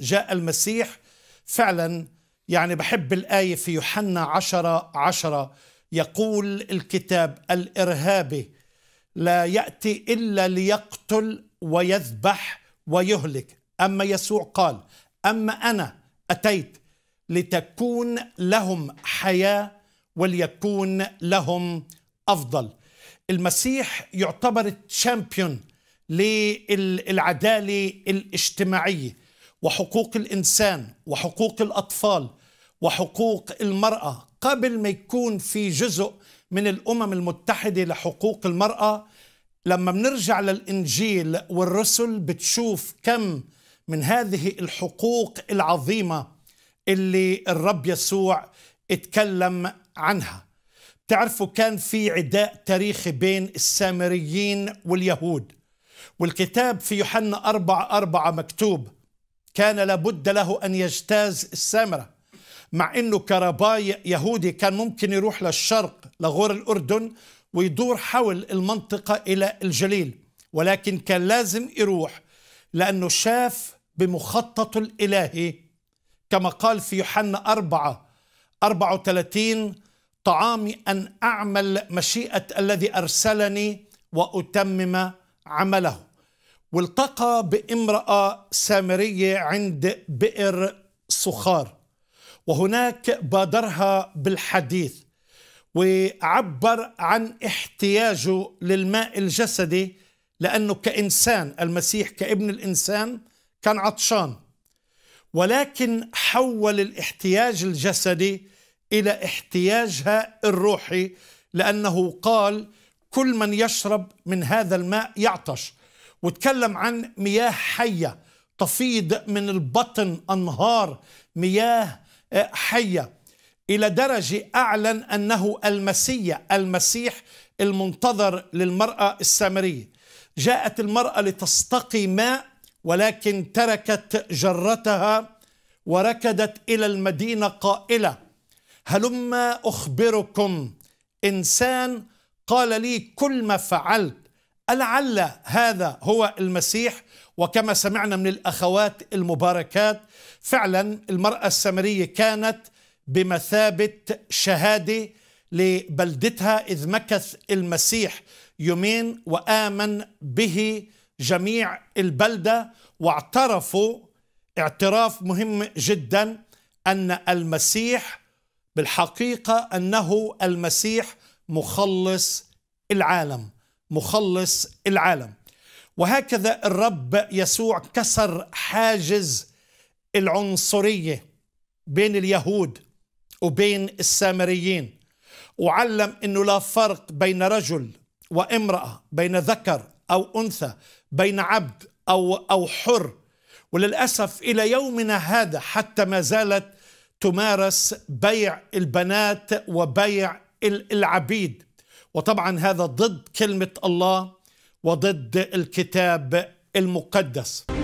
جاء المسيح فعلا يعني بحب الآية في يوحنا عشرة عشرة يقول الكتاب الإرهابي لا يأتي إلا ليقتل ويذبح ويهلك أما يسوع قال أما أنا أتيت لتكون لهم حياة وليكون لهم أفضل المسيح يعتبر الشامبيون للعدالة الاجتماعية وحقوق الانسان وحقوق الاطفال وحقوق المراه قبل ما يكون في جزء من الامم المتحده لحقوق المراه لما بنرجع للانجيل والرسل بتشوف كم من هذه الحقوق العظيمه اللي الرب يسوع اتكلم عنها بتعرفوا كان في عداء تاريخي بين السامريين واليهود والكتاب في يوحنا أربعة أربعة مكتوب كان لابد له أن يجتاز السامرة مع أنه كرباي يهودي كان ممكن يروح للشرق لغور الأردن ويدور حول المنطقة إلى الجليل ولكن كان لازم يروح لأنه شاف بمخطط الإلهي كما قال في يوحنا أربعة أربعة وثلاثين طعامي أن أعمل مشيئة الذي أرسلني وأتمم عمله والتقى بامرأة سامرية عند بئر صخار وهناك بادرها بالحديث وعبر عن احتياجه للماء الجسدي لأنه كإنسان المسيح كابن الإنسان كان عطشان ولكن حول الاحتياج الجسدي إلى احتياجها الروحي لأنه قال كل من يشرب من هذا الماء يعطش واتكلم عن مياه حية تفيض من البطن أنهار مياه آه، حية إلى درجة أعلن أنه المسيا المسيح المنتظر للمرأة السامرية جاءت المرأة لتستقي ماء ولكن تركت جرتها وركدت إلى المدينة قائلة هلما أخبركم إنسان قال لي كل ما فعلت لعل هذا هو المسيح وكما سمعنا من الاخوات المباركات فعلا المراه السامريه كانت بمثابه شهاده لبلدتها اذ مكث المسيح يومين وامن به جميع البلده واعترفوا اعتراف مهم جدا ان المسيح بالحقيقه انه المسيح مخلص العالم مخلص العالم وهكذا الرب يسوع كسر حاجز العنصريه بين اليهود وبين السامريين وعلم انه لا فرق بين رجل وامراه بين ذكر او انثى بين عبد او او حر وللاسف الى يومنا هذا حتى ما زالت تمارس بيع البنات وبيع العبيد وطبعا هذا ضد كلمة الله وضد الكتاب المقدس